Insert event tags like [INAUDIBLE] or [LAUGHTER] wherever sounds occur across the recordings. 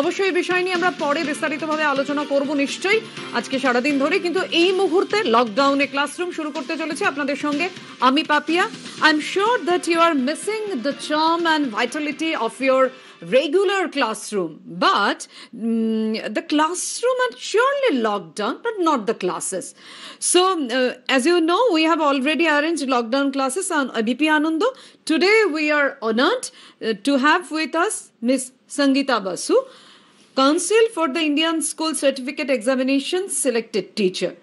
অবশ্যই এই বিষয় নিয়ে আমরা পরে বিস্তারিতভাবে আলোচনা করব নিশ্চয়ই আজকে সারাদিন ধরে কিন্তু এই মুহূর্তে লকডাউনে ক্লাসরুম শুরু করতে চলেছে আপনাদের সঙ্গে আমি Papiya I am sure that you are missing the charm and vitality of your regular classroom, but mm, the classroom had surely lockdown, but not the classes. So, uh, as you know, we have already arranged lockdown classes on ABP Anando. Today, we are honored uh, to have with us Miss Sangeeta Basu, Council for the Indian School Certificate Examination selected teacher.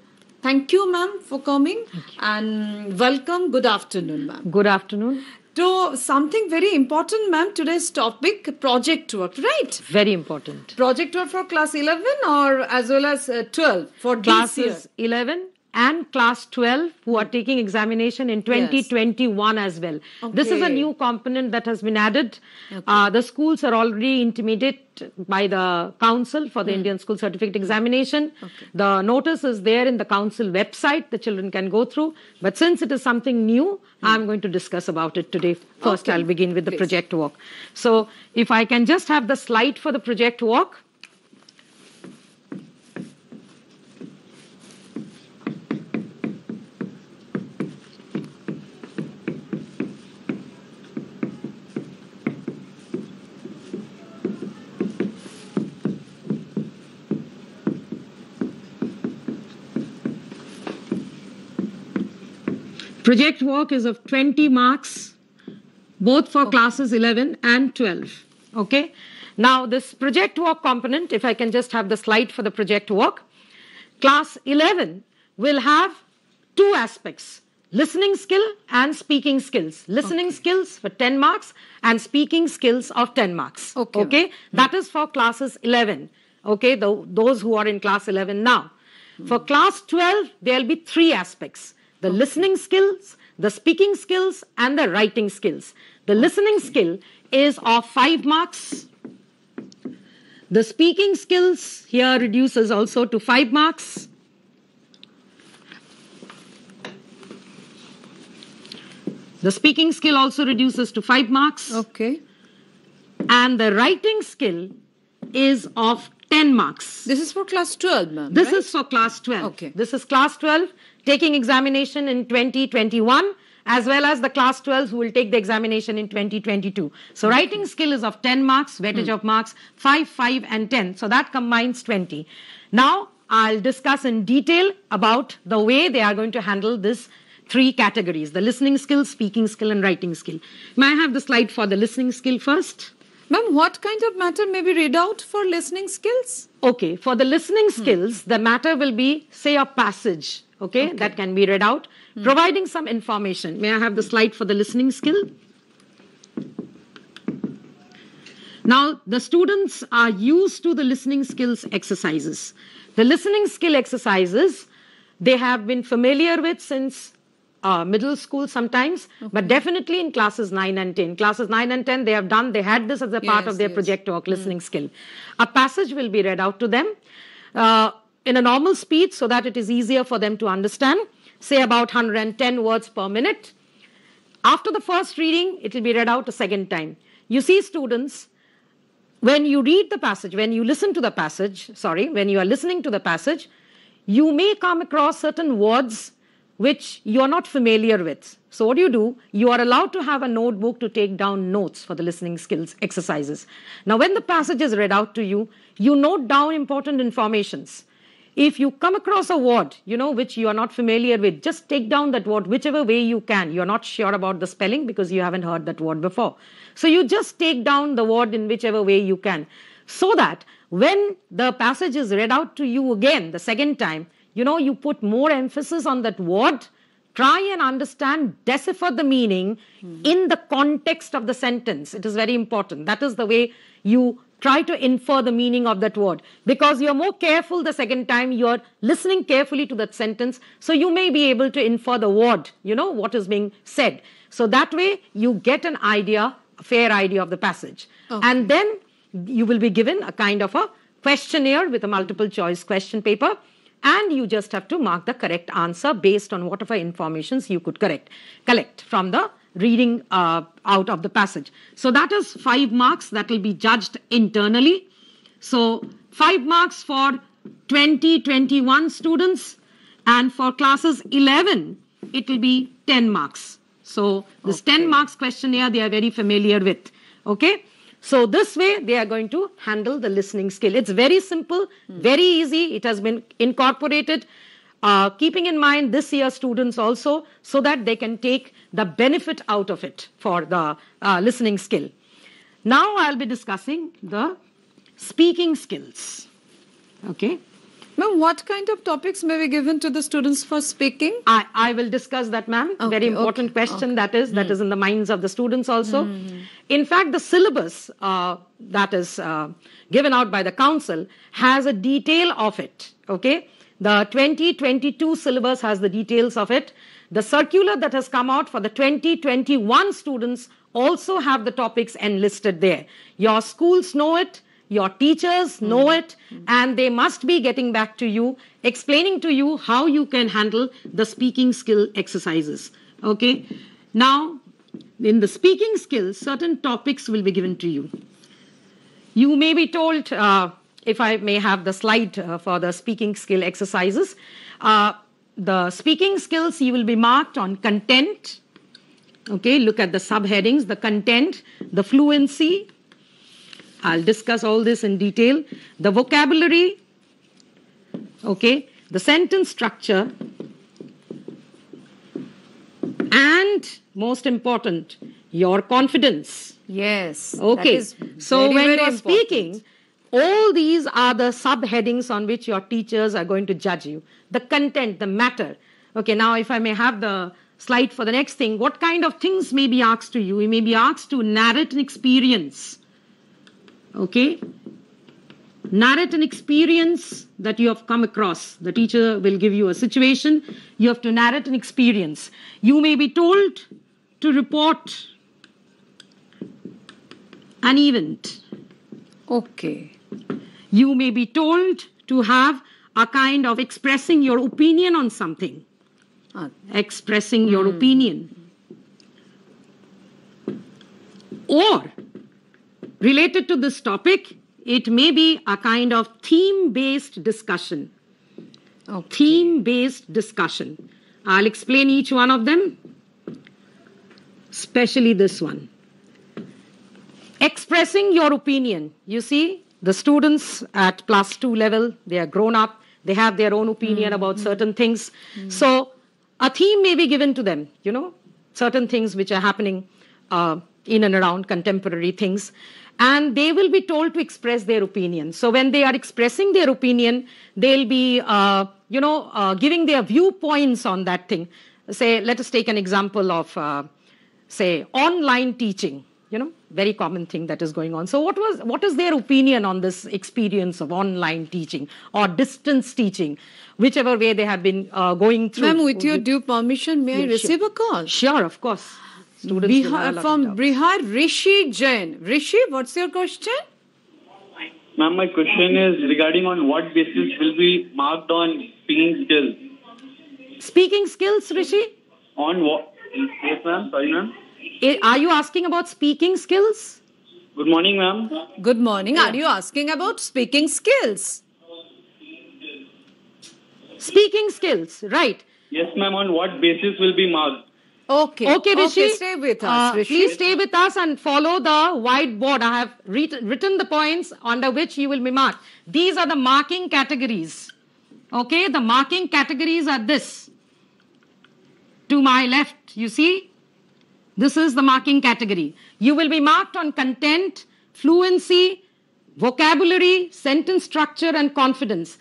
Thank you, ma'am, for coming and welcome. Good afternoon, ma'am. Good afternoon. So, something very important, ma'am, today's topic project work, right? Very important. Project work for class 11 or as well as uh, 12 for classes 11, and class 12 who are hmm. taking examination in 2021 yes. as well. Okay. This is a new component that has been added. Okay. Uh, the schools are already intimated by the council for the mm. Indian School Certificate hmm. Examination. Okay. The notice is there in the council website. The children can go through. But since it is something new, mm. I'm going to discuss about it today. First, okay. I'll begin with the Please. project walk. So if I can just have the slide for the project walk. Project work is of 20 marks, both for okay. classes 11 and 12. Okay. Now, this project work component, if I can just have the slide for the project work, class 11 will have two aspects listening skill and speaking skills listening okay. skills for 10 marks and speaking skills of 10 marks okay okay mm-hmm. that is for classes 11 okay the, those who are in class 11 now for class 12 there will be three aspects the listening skills, the speaking skills, and the writing skills. The listening skill is of five marks. The speaking skills here reduces also to five marks. The speaking skill also reduces to five marks. Okay. And the writing skill is of 10 marks. This is for class 12, ma'am. This right? is for class 12. Okay. This is class 12 taking examination in 2021 as well as the class 12 who will take the examination in 2022. So writing skill is of 10 marks, weightage of marks 5, 5 and 10. So that combines 20. Now I'll discuss in detail about the way they are going to handle this three categories, the listening skill, speaking skill and writing skill. May I have the slide for the listening skill first? Ma'am, what kind of matter may be read out for listening skills? Okay, for the listening skills, the matter will be, say, a passage Okay, okay. that can be read out, hmm. providing some information. May I have the slide for the listening skill? Now, the students are used to the listening skills exercises. The listening skill exercises they have been familiar with since uh, middle school sometimes, okay. but definitely in classes 9 and 10. Classes 9 and 10, they have done, they had this as a part yes, of their yes. project work, hmm. listening mm. skill. A passage will be read out to them. Uh, in a normal speed so that it is easier for them to understand, say about 110 words per minute. After the first reading, it will be read out a second time. You see, students, when you read the passage, when you listen to the passage, sorry, when you are listening to the passage, you may come across certain words which you are not familiar with. So, what do you do? You are allowed to have a notebook to take down notes for the listening skills exercises. Now, when the passage is read out to you, you note down important informations. If you come across a word, you know, which you are not familiar with, just take down that word whichever way you can. You're not sure about the spelling because you haven't heard that word before. So you just take down the word in whichever way you can. So that when the passage is read out to you again, the second time, you know, you put more emphasis on that word try and understand, decipher the meaning mm-hmm. in the context of the sentence. It is very important. That is the way you try to infer the meaning of that word because you're more careful the second time you're listening carefully to that sentence so you may be able to infer the word you know what is being said so that way you get an idea a fair idea of the passage okay. and then you will be given a kind of a questionnaire with a multiple choice question paper and you just have to mark the correct answer based on whatever informations you could correct collect from the reading uh, out of the passage. So that is five marks that will be judged internally. So five marks for 20, 21 students, and for classes 11, it will be 10 marks. So this okay. 10 marks questionnaire they are very familiar with. Okay. So this way they are going to handle the listening skill. It's very simple, mm. very easy. It has been incorporated uh, keeping in mind this year's students also, so that they can take the benefit out of it for the uh, listening skill. Now I'll be discussing the speaking skills. Okay. Ma'am, what kind of topics may be given to the students for speaking? I, I will discuss that, ma'am. Okay, Very important okay, question okay. that is. that mm. is in the minds of the students also. Mm. In fact, the syllabus uh, that is uh, given out by the council has a detail of it. Okay. The 2022 syllabus has the details of it. The circular that has come out for the 2021 students also have the topics enlisted there. Your schools know it, your teachers know mm. it, and they must be getting back to you, explaining to you how you can handle the speaking skill exercises. Okay? Now, in the speaking skills, certain topics will be given to you. You may be told, uh, if I may have the slide uh, for the speaking skill exercises. Uh, the speaking skills, you will be marked on content. Okay, look at the subheadings, the content, the fluency. I'll discuss all this in detail. The vocabulary, okay, the sentence structure, and most important, your confidence. Yes. Okay. so very, when you're speaking, all these are the subheadings on which your teachers are going to judge you. The content, the matter. Okay, now if I may have the slide for the next thing, what kind of things may be asked to you? You may be asked to narrate an experience. Okay? Narrate an experience that you have come across. The teacher will give you a situation. You have to narrate an experience. You may be told to report an event. Okay. You may be told to have a kind of expressing your opinion on something. Uh, expressing your hmm. opinion. Or, related to this topic, it may be a kind of theme based discussion. Okay. Theme based discussion. I'll explain each one of them, especially this one. Expressing your opinion. You see, the students at plus two level, they are grown up, they have their own opinion mm. about certain things. Mm. So a theme may be given to them, you know, certain things which are happening uh, in and around contemporary things. And they will be told to express their opinion. So when they are expressing their opinion, they'll be, uh, you know, uh, giving their viewpoints on that thing. Say, let us take an example of, uh, say, online teaching, you know very common thing that is going on. So, what was what is their opinion on this experience of online teaching or distance teaching, whichever way they have been uh, going through? Ma'am, with your due permission, may yeah, I receive sure. a call? Sure, of course. Students Bihar, from Bihar, Rishi Jain. Rishi, what's your question? Ma'am, my question is regarding on what basis will be marked on speaking skills. Speaking skills, Rishi? On what? Yes, ma'am. Sorry, ma'am. Are you asking about speaking skills? Good morning, ma'am. Good morning. Yeah. Are you asking about speaking skills? Speaking skills, right. Yes, ma'am. On what basis will be marked? Okay. Okay, Rishi. Okay, stay with us. Uh, Rishi. Please stay with us and follow the whiteboard. I have written the points under which you will be marked. These are the marking categories. Okay, the marking categories are this. To my left, you see, this is the marking category. You will be marked on content, fluency, vocabulary, sentence structure, and confidence.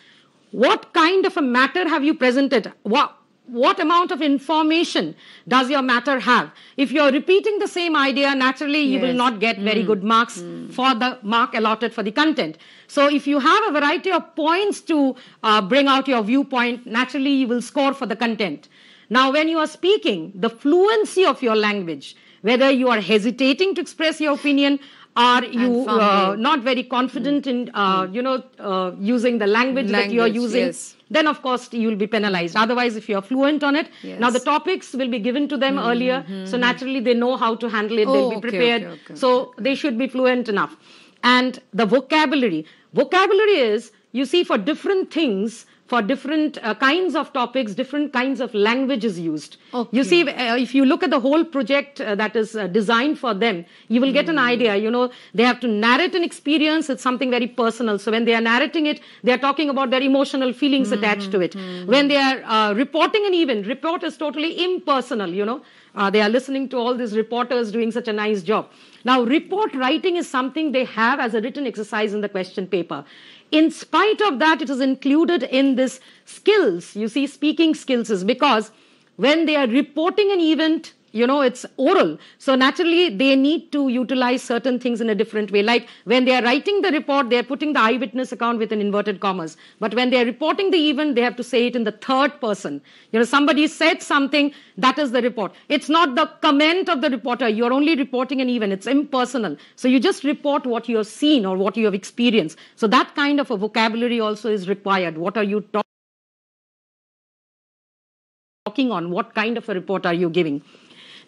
What kind of a matter have you presented? What, what amount of information does your matter have? If you're repeating the same idea, naturally you yes. will not get very mm. good marks mm. for the mark allotted for the content. So, if you have a variety of points to uh, bring out your viewpoint, naturally you will score for the content. Now, when you are speaking, the fluency of your language, whether you are hesitating to express your opinion, are you uh, not very confident in uh, you know uh, using the language, language, that you are using yes. then of course you'll be penalized otherwise if you are fluent on it yes. now the topics will be given to them mm. earlier -hmm. so naturally they know how to handle it oh, they'll be oh, prepared okay, okay, okay, so they should be fluent enough and the vocabulary vocabulary is you see for different things for different uh, kinds of topics, different kinds of language is used. Okay. You see, uh, if you look at the whole project uh, that is uh, designed for them, you will get an hmm. idea. You know, they have to narrate an experience. It's something very personal. So when they are narrating it, they are talking about their emotional feelings mm. attached to it. Mm. When they are uh, reporting an event, report is totally impersonal, you know. Uh, they are listening to all these reporters doing such a nice job. Now, report writing is something they have as a written exercise in the question paper. In spite of that, it is included in this skills. You see, speaking skills is because when they are reporting an event you know it's oral so naturally they need to utilize certain things in a different way like when they are writing the report they are putting the eyewitness account with an inverted commas but when they are reporting the event they have to say it in the third person you know somebody said something that is the report it's not the comment of the reporter you're only reporting an event it's impersonal so you just report what you have seen or what you have experienced so that kind of a vocabulary also is required what are you talking on what kind of a report are you giving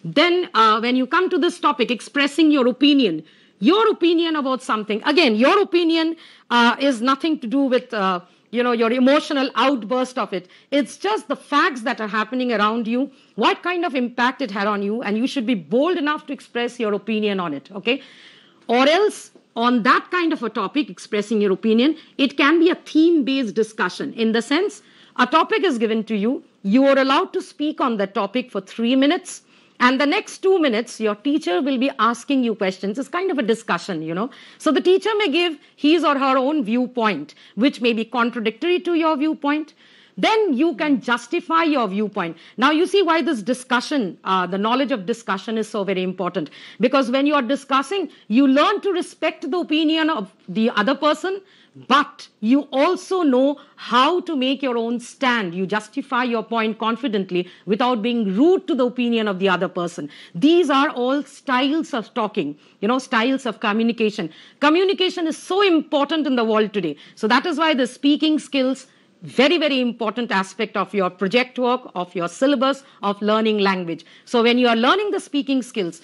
then, uh, when you come to this topic, expressing your opinion, your opinion about something. Again, your opinion uh, is nothing to do with. Uh, you know your emotional outburst of it it's just the facts that are happening around you what kind of impact it had on you and you should be bold enough to express your opinion on it okay or else on that kind of a topic expressing your opinion it can be a theme based discussion in the sense a topic is given to you you are allowed to speak on that topic for 3 minutes and the next two minutes, your teacher will be asking you questions. It's kind of a discussion, you know. So the teacher may give his or her own viewpoint, which may be contradictory to your viewpoint then you can justify your viewpoint. Now, you see why this discussion, uh, the knowledge of discussion is so very important. Because when you are discussing, you learn to respect the opinion of the other person but you also know how to make your own stand. You justify your point confidently without being rude to the opinion of the other person. These are all styles of talking, you know, styles of communication. Communication is so important in the world today. So that is why the speaking skills very very important aspect of your project work of your syllabus of learning language so when you are learning the speaking skills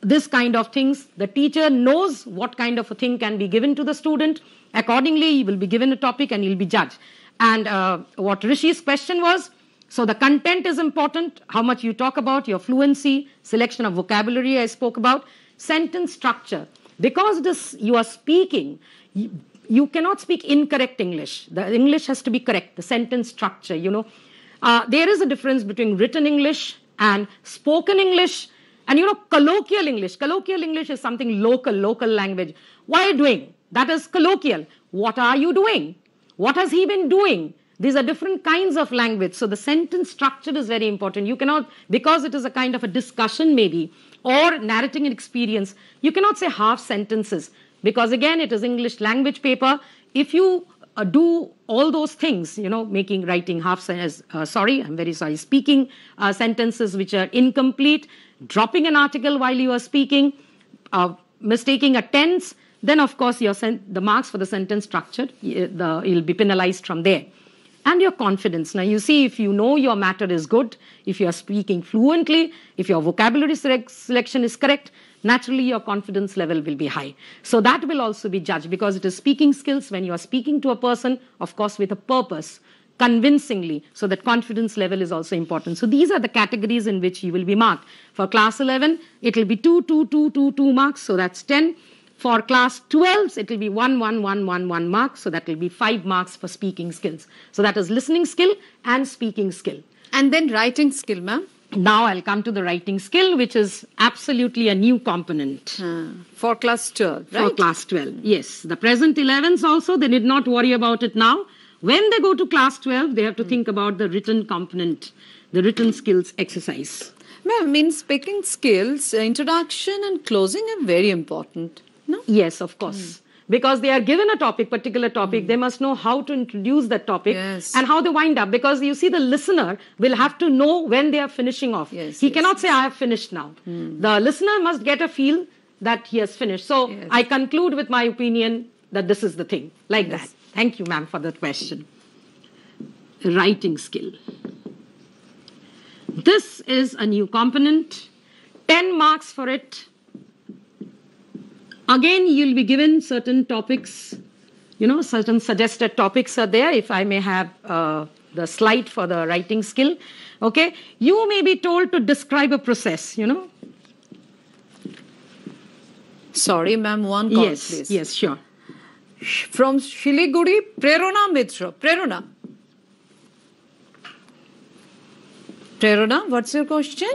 this kind of things. The teacher knows what kind of a thing can be given to the student. Accordingly, he will be given a topic and he'll be judged. And uh, what Rishi's question was so the content is important, how much you talk about, your fluency, selection of vocabulary I spoke about, sentence structure. Because this you are speaking, you, you cannot speak incorrect English. The English has to be correct, the sentence structure, you know. Uh, there is a difference between written English and spoken English and you know, colloquial English. Colloquial English is something local, local language. What are you doing? That is colloquial. What are you doing? What has he been doing? These are different kinds of language. So the sentence structure is very important. You cannot, because it is a kind of a discussion maybe, or narrating an experience, you cannot say half sentences. Because again, it is English language paper. If you uh, do all those things, you know, making, writing half sentences, uh, sorry, I'm very sorry, speaking uh, sentences which are incomplete, dropping an article while you are speaking, uh, mistaking a tense, then of course your sen- the marks for the sentence structure you'll be penalized from there and your confidence now you see if you know your matter is good if you are speaking fluently if your vocabulary selection is correct naturally your confidence level will be high so that will also be judged because it is speaking skills when you are speaking to a person of course with a purpose convincingly. So that confidence level is also important. So these are the categories in which you will be marked. For class 11, it will be 2, 2, 2, 2, 2 marks. So that's 10. For class 12s, it will be 1, 1, 1, 1, 1 mark. So that will be 5 marks for speaking skills. So that is listening skill and speaking skill. And then writing skill, ma'am. Now I'll come to the writing skill, which is absolutely a new component. Uh, for class 12, right? For class 12, yes. The present 11s also, they need not worry about it now when they go to class 12, they have to hmm. think about the written component, the written skills exercise. Ma'am, mean, speaking skills, uh, introduction and closing are very important. No? Yes, of course. Mm. Because they are given a topic, particular topic, mm. they must know how to introduce that topic yes. and how they wind up. Because you see, the listener will have to know when they are finishing off. Yes, he yes. cannot say, I have finished now. Mm. The listener must get a feel that he has finished. So yes. I conclude with my opinion that this is the thing, like that. Thank you, ma'am, for that question. Writing skill. This is a new component. 10 marks for it. Again, you'll be given certain topics. You know, certain suggested topics are there. If I may have uh, the slide for the writing skill. Okay. You may be told to describe a process, you know. Sorry, ma'am, one call, yes, please. Yes, sure from Shiliguri, Prerona Mitra. Prerona. Prerona, what's your question?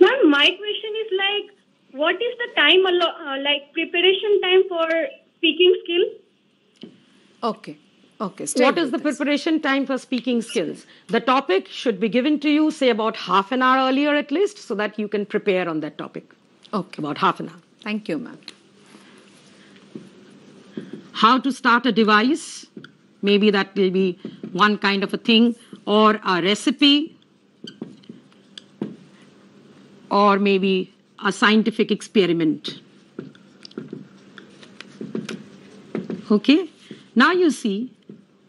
Ma'am, my question is like, what is the time, uh, like preparation time for speaking skill? Okay. Okay. What is the this. preparation time for speaking skills? The topic should be given to you, say, about half an hour earlier at least, so that you can prepare on that topic. Okay. About half an hour. Thank you, ma'am how to start a device, maybe that will be one kind of a thing, or a recipe, or maybe a scientific experiment. Okay, now you see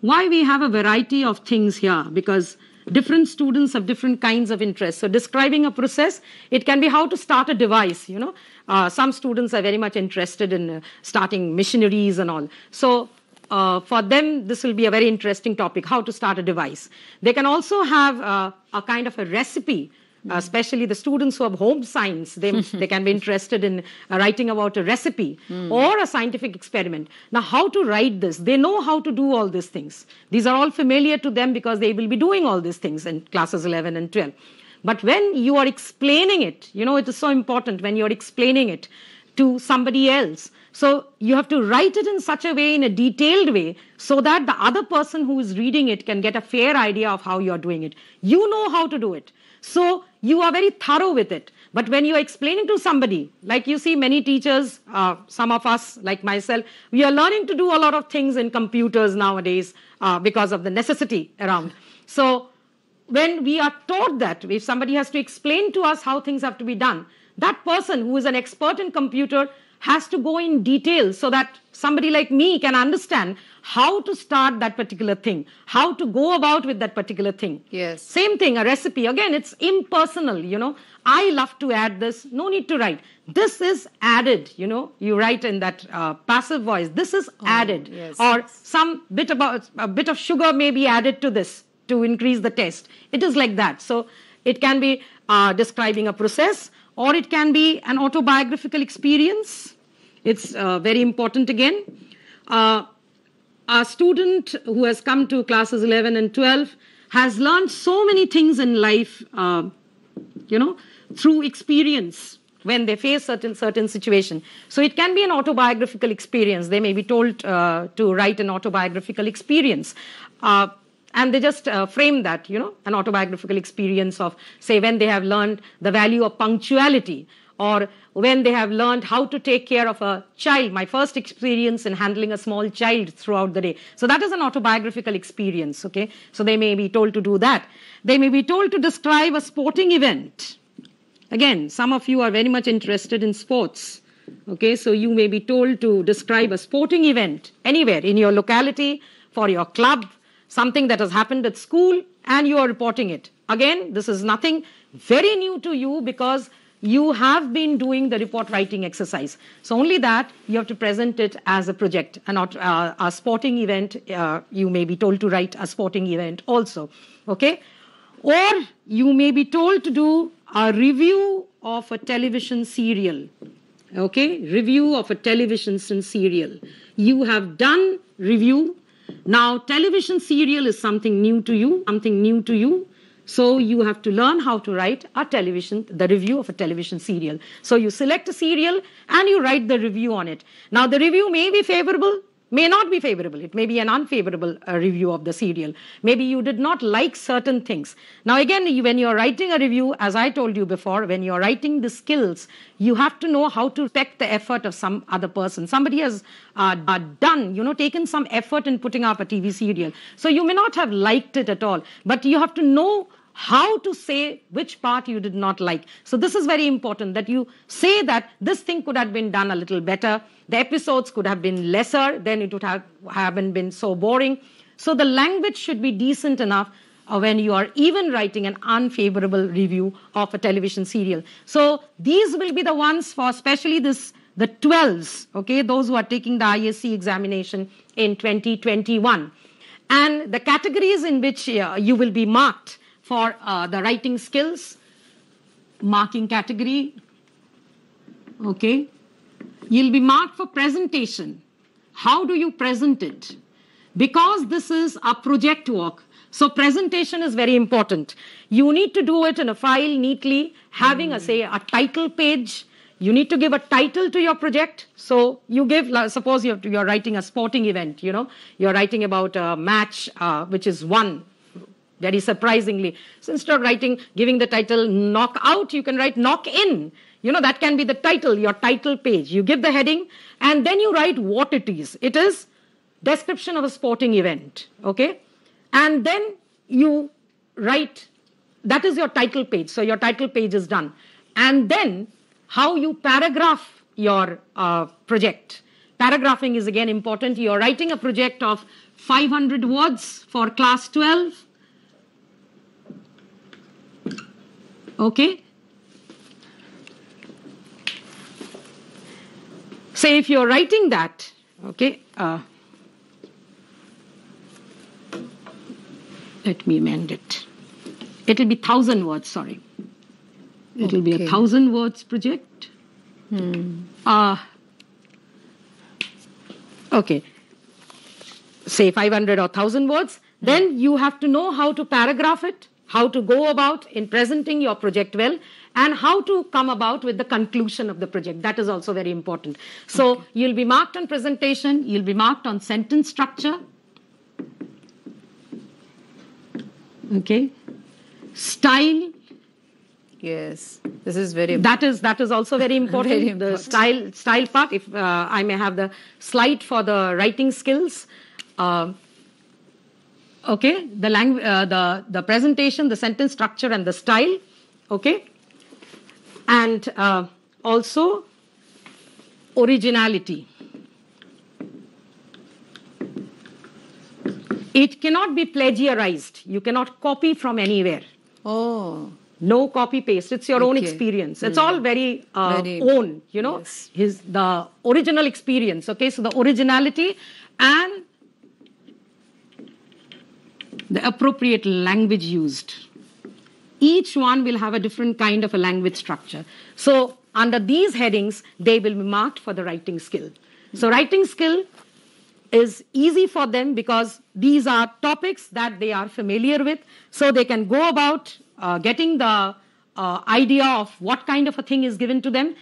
why we have a variety of things here because different students of different kinds of interests. So describing a process, it can be how to start a device, you know. Uh, some students are very much interested in uh, starting missionaries and all. So uh, for them, this will be a very interesting topic, how to start a device. They can also have uh, a kind of a recipe Mm-hmm. especially the students who have home science, they, [LAUGHS] they can be interested in uh, writing about a recipe mm. or a scientific experiment. Now, how to write this? They know how to do all these things. These are all familiar to them because they will be doing all these things in classes 11 and 12. But when you are explaining it, you know, it is so important when you're explaining it to somebody else. So you have to write it in such a way, in a detailed way, so that the other person who is reading it can get a fair idea of how you're doing it. You know how to do it. So you are very thorough with it. But when you're explaining to somebody, like you see many teachers, uh, some of us, like myself, we are learning to do a lot of things in computers nowadays uh, because of the necessity around. So when we are taught that, if somebody has to explain to us how things have to be done, that person who is an expert in computer has to go in detail so that somebody like me can understand how to start that particular thing, how to go about with that particular thing. Yes. Same thing, a recipe. Again, it's impersonal, you know. I love to add this, no need to write. This is added, you know. You write in that uh, passive voice, this is oh, added. Yes. Or some bit about, a bit of sugar may be added to this to increase the taste. It is like that. So it can be uh, describing a process or it can be an autobiographical experience. It's uh, very important again. Uh, a student who has come to classes 11 and 12 has learned so many things in life, uh, you know, through experience when they face certain certain situation. So it can be an autobiographical experience. They may be told uh, to write an autobiographical experience. Uh, and they just uh, frame that you know an autobiographical experience of say when they have learned the value of punctuality or when they have learned how to take care of a child, my first experience in handling a small child throughout the day. So that is an autobiographical experience, okay? So they may be told to do that. They may be told to describe a sporting event. Again, some of you are very much interested in sports, okay? So you may be told to describe a sporting event anywhere in your locality, for your club, something that has happened at school and you are reporting it. Again, this is nothing very new to you because you have been doing the report writing exercise. So only that you have to present it as a project and not uh, a sporting event. Uh, you may be told to write a sporting event also. Okay. Or you may be told to do a review of a television serial. Okay. Review of a television serial. You have done review now, television serial is something new to you, something new to you. So you have to learn how to write a television, the review of a television serial. So you select a serial and you write the review on it. Now the review may be favorable, may not be favorable. It may be an unfavorable uh, review of the serial. Maybe you did not like certain things. Now, again, you, when you're writing a review, as I told you before, when you're writing the skills, you have to know how to respect the effort of some other person. Somebody has uh, uh, done, you know, taken some effort in putting up a TV serial. So you may not have liked it at all, but you have to know how to say which part you did not like. So this is very important that you say that this thing could have been done a little better. The episodes could have been lesser, then it would have haven't been so boring. So the language should be decent enough uh, when you are even writing an unfavorable review of a television serial. So these will be the ones for especially this the 12s, okay, those who are taking the ISC examination in 2021. And the categories in which uh, you will be marked for uh, the writing skills, marking category. Okay. You'll be marked for presentation. How do you present it? Because this is a project work, so presentation is very important. You need to do it in a file neatly, having a say a title page. You need to give a title to your project. So you give, suppose you're, you're writing a sporting event, you know, you're writing about a match uh, which is won very surprisingly. So instead of writing, giving the title knock out, you can write knock in. You know, that can be the title, your title page. You give the heading and then you write what it is. It is description of a sporting event. Okay. And then you write, that is your title page. So your title page is done. And then how you paragraph your uh, project. Paragraphing is again important. You're writing a project of 500 words for class 12 Okay? Say if you're writing that, okay, uh, let me amend it. It'll be thousand words, sorry. It'll okay. be a thousand words project. Hmm. Uh, okay. Say 500 or 1000 words. Hmm. Then you have to know how to paragraph it how to go about in presenting your project well and how to come about with the conclusion of the project that is also very important so okay. you'll be marked on presentation you'll be marked on sentence structure okay style yes this is very that is that is also very [LAUGHS] important, very important. the style style part if uh, i may have the slide for the writing skills uh, okay the language uh, the the presentation the sentence structure and the style okay and uh, also originality it cannot be plagiarized you cannot copy from anywhere oh no copy paste it's your okay. own experience it's mm. all very, uh, very, own you know yes. his the original experience okay so the originality and the appropriate language used. Each one will have a different kind of a language structure. So under these headings, they will be marked for the writing skill. So writing skill is easy for them because these are topics that they are familiar with. So they can go about uh, getting the uh, idea of what kind of a thing is given to them.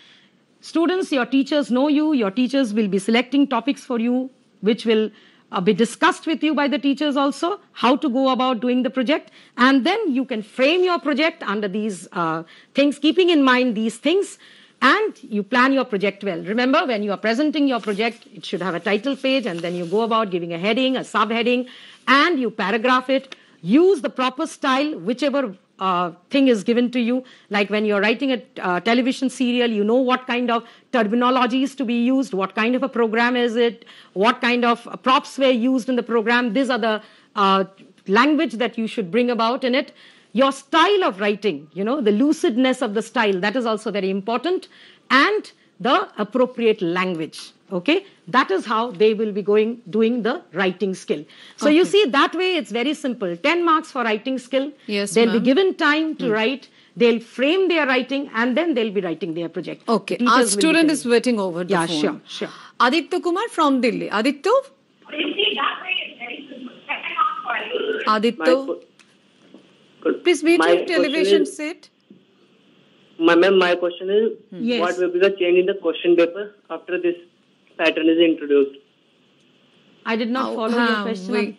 Students, your teachers know you, your teachers will be selecting topics for you, which will uh, be discussed with you by the teachers also how to go about doing the project and then you can frame your project under these uh, things keeping in mind these things and you plan your project well remember when you are presenting your project it should have a title page and then you go about giving a heading a subheading and you paragraph it use the proper style whichever uh, thing is given to you. Like when you're writing a uh, television serial, you know what kind of terminology is to be used, what kind of a program is it, what kind of props were used in the program. These are the uh, language that you should bring about in it. Your style of writing, you know, the lucidness of the style, that is also very important. And the appropriate language okay that is how they will be going doing the writing skill so okay. you see that way it's very simple 10 marks for writing skill yes they'll be given time to hmm. write they'll frame their writing and then they'll be writing their project okay the our student is waiting over the yeah phone. sure sure aditya kumar from delhi aditya aditya please be your television is, set my, ma'am, my question is, hmm. yes. what will be the change in the question paper after this pattern is introduced? I did not follow your question, we,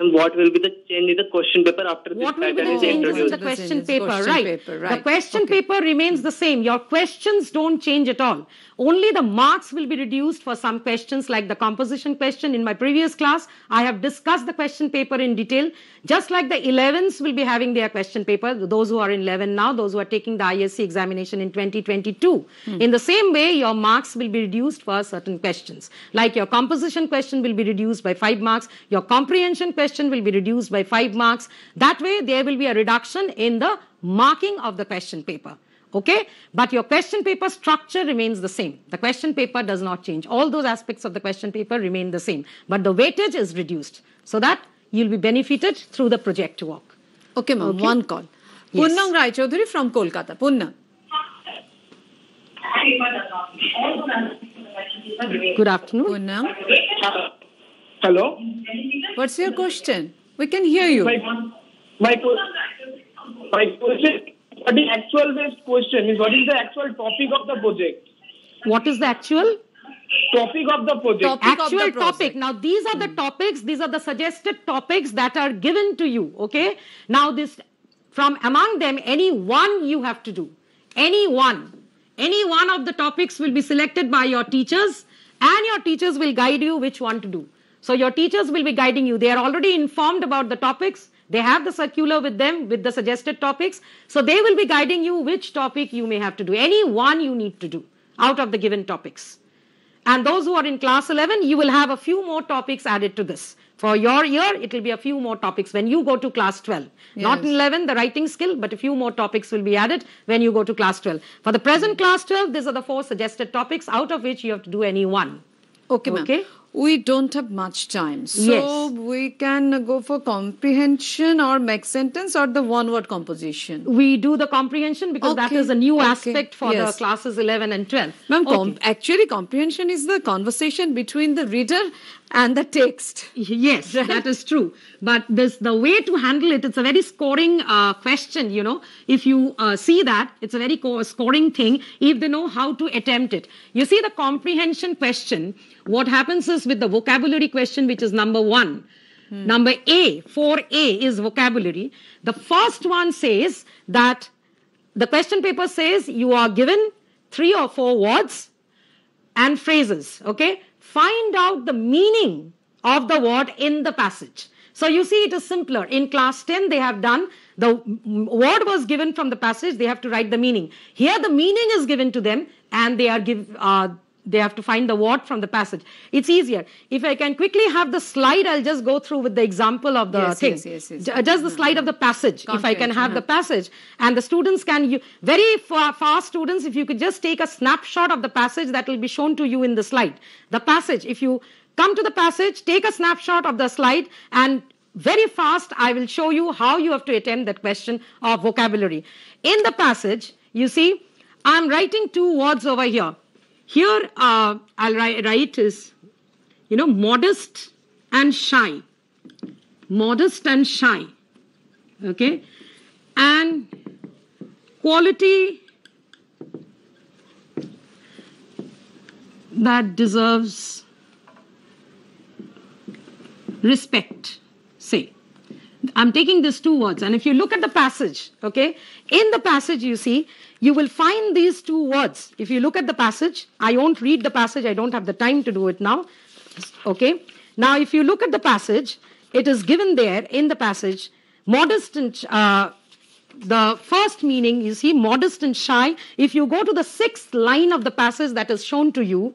and what will be the change in the question paper after what this pattern is introduced. The question, paper, question right. paper, right. The question okay. paper remains the same. Your questions don't change at all. Only the marks will be reduced for some questions like the composition question. In my previous class, I have discussed the question paper in detail. Just like the 11s will be having their question paper, those who are in 11 now, those who are taking the ISC examination in 2022. Hmm. In the same way, your marks will be reduced for certain questions. Like your composition question will be reduced by 5 marks, your comprehension question question will be reduced by 5 marks. That way, there will be a reduction in the marking of the question paper. Okay, but your question paper structure remains the same. The question paper does not change. All those aspects of the question paper remain the same, but the weightage is reduced so that you'll be benefited through the project work. Okay, ma'am, okay. one call. Yes. Poonam Rai Choudhury from Kolkata. Poonam. Good afternoon. Poonam. Hello? What's your question? We can hear you. My, my, my question, what the actual question is what is the actual topic of the project? What is the actual? Topic of the project. Topic actual the topic. Now, these are the topics, these are the suggested topics that are given to you, okay? Now, this from among them, any one you have to do. Any one. Any one of the topics will be selected by your teachers and your teachers will guide you which one to do. So your teachers will be guiding you. They are already informed about the topics. They have the circular with them with the suggested topics. So they will be guiding you which topic you may have to do, any one you need to do out of the given topics. And those who are in class 11, you will have a few more topics added to this. For your year, it will be a few more topics when you go to class 12. Yes. Not 11, the writing skill, but a few more topics will be added when you go to class 12. For the present class 12, these are the four suggested topics out of which you have to do any one. Okay, ma'am. Okay we don't have much time. So yes. we can go for comprehension or make sentence or the one word composition. We do the comprehension because okay. that is a new okay. aspect for yes. the classes 11 and 12. Ma'am, okay. com actually comprehension is the conversation between the reader and the text. Yes, that is true. But this the way to handle it. It's a very scoring uh, question. You know, if you uh, see that, it's a very scoring thing. If they know how to attempt it, you see the comprehension question what happens is with the vocabulary question, which is number one, hmm. number A, 4A is vocabulary. The first one says that the question paper says you are given three or four words and phrases, okay? Find out the meaning of the word in the passage. So you see, it is simpler. In class 10, they have done the word was given from the passage, they have to write the meaning. Here, the meaning is given to them, and they are give, uh, they have to find the what from the passage. It's easier. If I can quickly have the slide, I'll just go through with the example of the yes, thing. Yes, yes, yes. Uh, just the uh-huh. slide of the passage. if I can have the uh-huh. passage, and the students can you very fast students. If you could just take a snapshot of the passage, that will be shown to you in the slide. The passage. If you come to the passage, take a snapshot of the slide, and very fast, I will show you how you have to attend that question of vocabulary. In the passage, you see, I'm writing two words over here here, uh, I'll write, write is, you know, modest and shy. Modest and shy. Okay? And quality that deserves respect, say. I'm taking these two words. And if you look at the passage, okay, in the passage, you see, you will find these two words. If you look at the passage, I won't read the passage, I don't have the time to do it now. Okay. Now, if you look at the passage, it is given there in the passage, modest and uh, the first meaning, you see, modest and shy. If you go to the sixth line of the passage that is shown to you,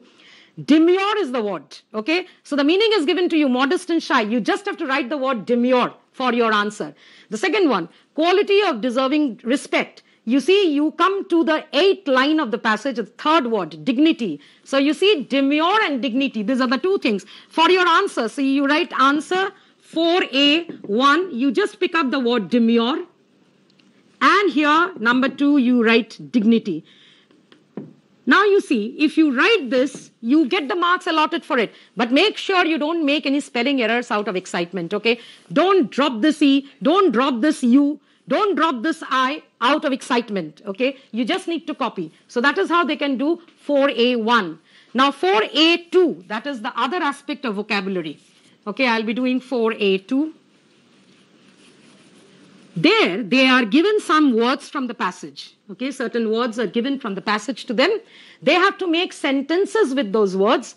demure is the word. Okay? So the meaning is given to you, modest and shy. You just have to write the word demure for your answer. The second one, quality of deserving respect. You see, you come to the eighth line of the passage, the third word, dignity. So you see, demure and dignity, these are the two things. For your answer, so you write answer 4A1, you just pick up the word demure. And here, number two, you write dignity. Now you see, if you write this, you get the marks allotted for it. But make sure you don't make any spelling errors out of excitement, okay? Don't drop this E, don't drop this U, don't drop this I out of excitement, okay? You just need to copy. So that is how they can do 4A1. Now 4A2, that is the other aspect of vocabulary. Okay, I'll be doing 4A2. There, they are given some words from the passage okay certain words are given from the passage to them they have to make sentences with those words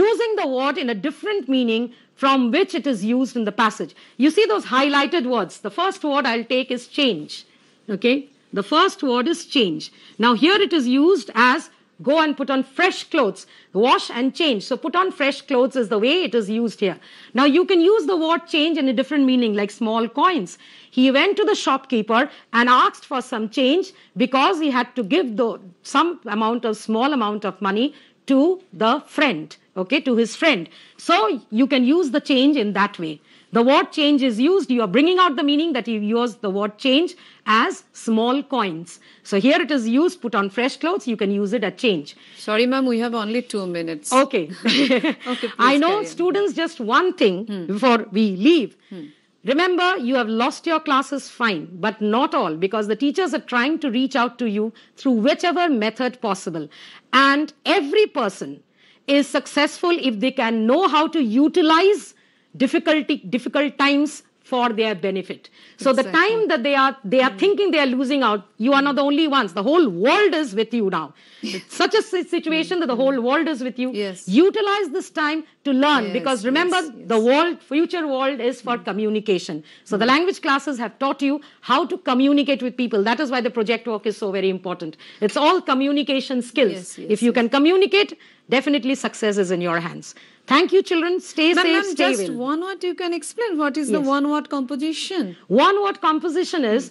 using the word in a different meaning from which it is used in the passage you see those highlighted words the first word i'll take is change okay the first word is change now here it is used as Go and put on fresh clothes. Wash and change. So put on fresh clothes is the way it is used here. Now you can use the word change in a different meaning like small coins. He went to the shopkeeper and asked for some change because he had to give the, some amount of small amount of money to the friend. Okay, to his friend. So you can use the change in that way. The word change is used. You are bringing out the meaning that you use the word change as small coins. So here it is used, put on fresh clothes. You can use it at change. Sorry, ma'am, we have only two minutes. Okay. [LAUGHS] okay [LAUGHS] I know students just one thing hmm. before we leave. Hmm. Remember, you have lost your classes, fine, but not all, because the teachers are trying to reach out to you through whichever method possible. And every person is successful if they can know how to utilize difficulty difficult times for their benefit so exactly. the time that they are they are mm. thinking they are losing out you are not the only ones the whole world is with you now it's [LAUGHS] such a situation that the whole world is with you yes. utilize this time to learn yes, because remember yes, the world future world is for mm. communication so mm. the hmm. language classes have taught you how to communicate with people that is why the project work is so very important it's all communication skills if you can communicate definitely success is in your hands Thank you, children. Stay ma'am, safe. stay just well. one word you can explain. What is yes. the one word composition? One word composition is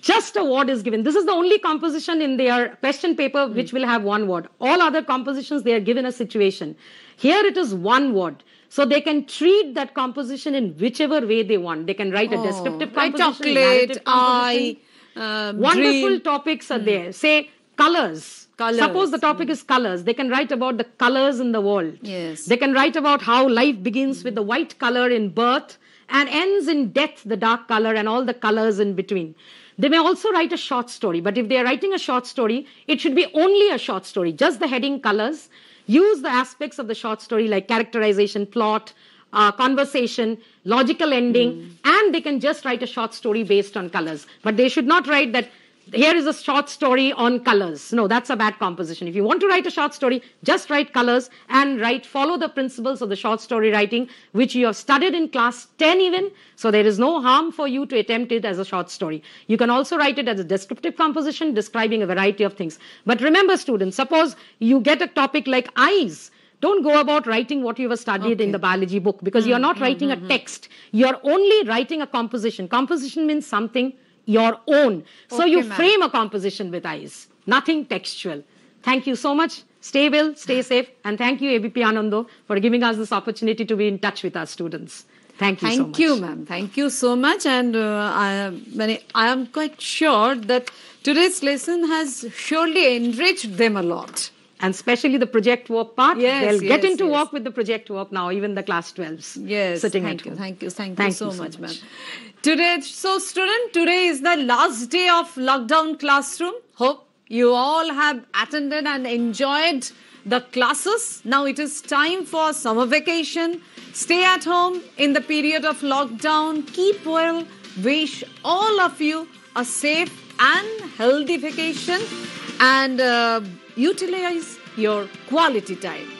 just a word is given. This is the only composition in their question paper hmm. which will have one word. All other compositions, they are given a situation. Here it is one word. So they can treat that composition in whichever way they want. They can write oh, a descriptive composition. Chocolate, narrative composition. I, um, Wonderful dream. topics are hmm. there. Say colors Colors. Suppose the topic is colors. They can write about the colors in the world. Yes. They can write about how life begins with the white color in birth and ends in death, the dark color, and all the colors in between. They may also write a short story, but if they are writing a short story, it should be only a short story, just the heading colors. Use the aspects of the short story like characterization, plot, uh, conversation, logical ending, mm. and they can just write a short story based on colors. But they should not write that here is a short story on colors. No, that's a bad composition. If you want to write a short story, just write colors and write, follow the principles of the short story writing, which you have studied in class 10 even. So there is no harm for you to attempt it as a short story. You can also write it as a descriptive composition, describing a variety of things. But remember, students, suppose you get a topic like eyes don't go about writing what you have studied okay. in the biology book because mm, you're not mm-hmm, writing mm, a mm-hmm. text you're only writing a composition composition means something your own. Okay, so you frame a composition with eyes, nothing textual. Thank you so much. Stay well, stay safe, and thank you, ABP Anando, for giving us this opportunity to be in touch with our students. Thank you. Thank so you, ma'am. Thank you so much, and uh, I, I am quite sure that today's lesson has surely enriched them a lot and especially the project work part. Yes, they'll yes, get into yes. work with the project work now, even the class 12s. Yes, sitting thank at you, home. thank you, thank, thank you, so you so much, much. ma'am. Today, so student, today is the last day of lockdown classroom. Hope you all have attended and enjoyed the classes. Now it is time for summer vacation. Stay at home in the period of lockdown. Keep well. Wish all of you a safe and healthy vacation and uh, utilize your quality time.